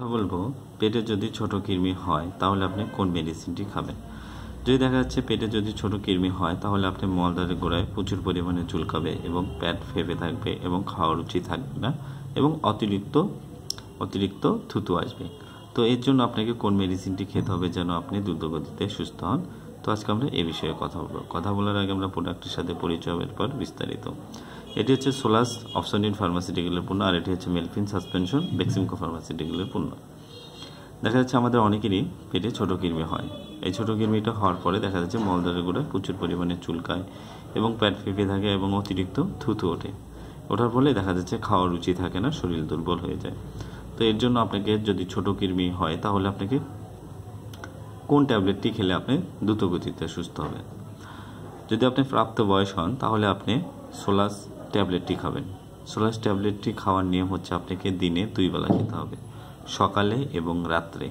কথা বলবো পেটে যদি ছোট কৃমি হয় তাহলে আপনি কোন মেডিসিনটি খাবেন যদি দেখা যাচ্ছে পেটে যদি ছোট কৃমি হয় তাহলে আপনি মলদারের গোড়ায় প্রচুর পরিমাণে চুলকাবে এবং পেট ফেপে থাকবে এবং খাওয়ার রুচি থাকবে না এবং অতিরিক্ত অতিরিক্ত থুতু আসবে তো এর জন্য আপনাকে কোন মেডিসিনটি খেতে হবে যেন আপনি দ্রুতগতিতে সুস্থ হন তো আজকে আমরা এ বিষয়ে কথা বলবো কথা বলার আগে আমরা প্রোডাক্টের সাথে পরিচয় পর বিস্তারিত এটি হচ্ছে সোলাস অপসোনিন ফার্মাসিউটিক্যালের পণ্য আর এটি হচ্ছে মেলফিন সাসপেনশন বেক্সিমকো ফার্মাসিউটিক্যালের পণ্য দেখা যাচ্ছে আমাদের অনেকেরই পেটে ছোটো কৃমি হয় এই ছোটো কৃমিটা হওয়ার পরে দেখা যাচ্ছে মলদারের গোড়ায় প্রচুর পরিমাণে চুলকায় এবং প্যাট ফেঁপে থাকে এবং অতিরিক্ত থুতু ওঠে ওঠার ফলে দেখা যাচ্ছে খাওয়া রুচি থাকে না শরীর দুর্বল হয়ে যায় তো এর জন্য আপনাকে যদি ছোটো কৃমি হয় তাহলে আপনাকে কোন ট্যাবলেটটি খেলে আপনি দ্রুত গতিতে সুস্থ হবেন যদি আপনি প্রাপ্ত বয়স হন তাহলে আপনি সোলাস ট্যাবলেটটি খাবেন সোলাস ট্যাবলেটটি খাওয়ার নিয়ম হচ্ছে আপনাকে দিনে দুইবেলা খেতে হবে সকালে এবং রাত্রে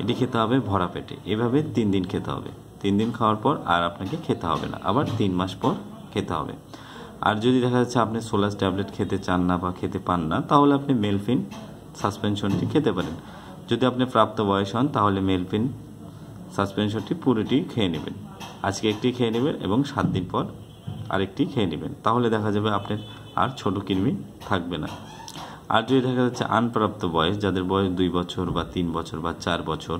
এটি খেতে হবে ভরা পেটে এভাবে তিন দিন খেতে হবে তিন দিন খাওয়ার পর আর আপনাকে খেতে হবে না আবার তিন মাস পর খেতে হবে আর যদি দেখা যাচ্ছে আপনি সোলাস ট্যাবলেট খেতে চান না বা খেতে পান না তাহলে আপনি মেলফিন সাসপেনশনটি খেতে পারেন যদি আপনি প্রাপ্ত বয়স হন তাহলে মেলফিন সাসপেনশনটি পুরোটি খেয়ে নেবেন আজকে একটি খেয়ে নেবেন এবং সাত দিন পর আরেকটি খেয়ে নেবেন তাহলে দেখা যাবে আপনার আর ছোট কৃমি থাকবে না আর যদি দেখা যাচ্ছে আনপ্রাপ্ত বয়স যাদের বয়স দুই বছর বা তিন বছর বা চার বছর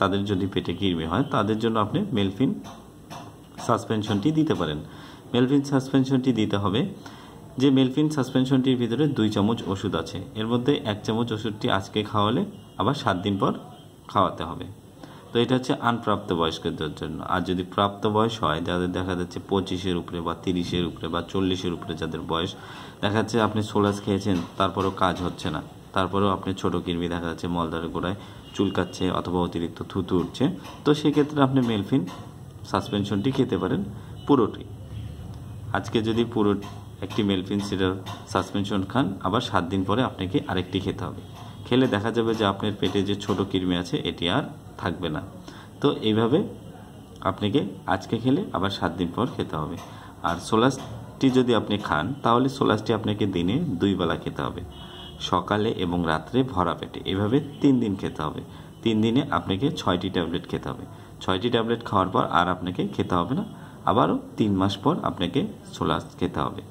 তাদের যদি পেটে কৃমি হয় তাদের জন্য আপনি মেলফিন সাসপেনশনটি দিতে পারেন মেলফিন সাসপেনশনটি দিতে হবে যে মেলফিন সাসপেনশনটির ভিতরে দুই চামচ ওষুধ আছে এর মধ্যে এক চামচ ওষুধটি আজকে খাওয়ালে আবার সাত দিন পর খাওয়াতে হবে তো এটা হচ্ছে আনপ্রাপ্ত বয়স্কদের জন্য আর যদি প্রাপ্ত বয়স হয় যাদের দেখা যাচ্ছে পঁচিশের উপরে বা তিরিশের উপরে বা চল্লিশের উপরে যাদের বয়স দেখা যাচ্ছে আপনি সোলাস খেয়েছেন তারপরেও কাজ হচ্ছে না তারপরেও আপনি ছোটো কিরমি দেখা যাচ্ছে মলদারের গোড়ায় চুলকাচ্ছে অথবা অতিরিক্ত থুতু উঠছে তো সেক্ষেত্রে আপনি মেলফিন সাসপেনশনটি খেতে পারেন পুরোটি আজকে যদি পুরো একটি মেলফিন সিরাপ সাসপেনশন খান আবার সাত দিন পরে আপনাকে আরেকটি খেতে হবে খেলে দেখা যাবে যে আপনার পেটে যে ছোট কৃমি আছে এটি আর থাকবে না তো এইভাবে আপনাকে আজকে খেলে আবার সাত দিন পর খেতে হবে আর সোলাসটি যদি আপনি খান তাহলে সোলাসটি আপনাকে দিনে দুই বেলা খেতে হবে সকালে এবং রাত্রে ভরা পেটে এভাবে তিন দিন খেতে হবে তিন দিনে আপনাকে ছয়টি ট্যাবলেট খেতে হবে ছয়টি ট্যাবলেট খাওয়ার পর আর আপনাকে খেতে হবে না আবারও তিন মাস পর আপনাকে সোলাস খেতে হবে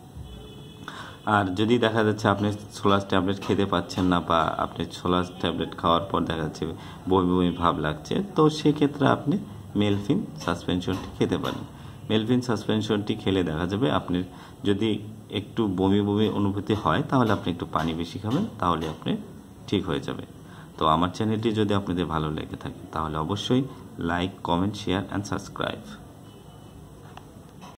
আর যদি দেখা যাচ্ছে আপনি সোলাস ট্যাবলেট খেতে পাচ্ছেন না বা আপনি সোলাস ট্যাবলেট খাওয়ার পর দেখা যাচ্ছে বমি বমি ভাব লাগছে তো সেক্ষেত্রে আপনি মেলফিন সাসপেনশনটি খেতে পারেন মেলফিন সাসপেনশনটি খেলে দেখা যাবে আপনি যদি একটু বমি বমি অনুভূতি হয় তাহলে আপনি একটু পানি বেশি খাবেন তাহলে আপনি ঠিক হয়ে যাবে তো আমার চ্যানেলটি যদি আপনাদের ভালো লেগে থাকে তাহলে অবশ্যই like comment share and subscribe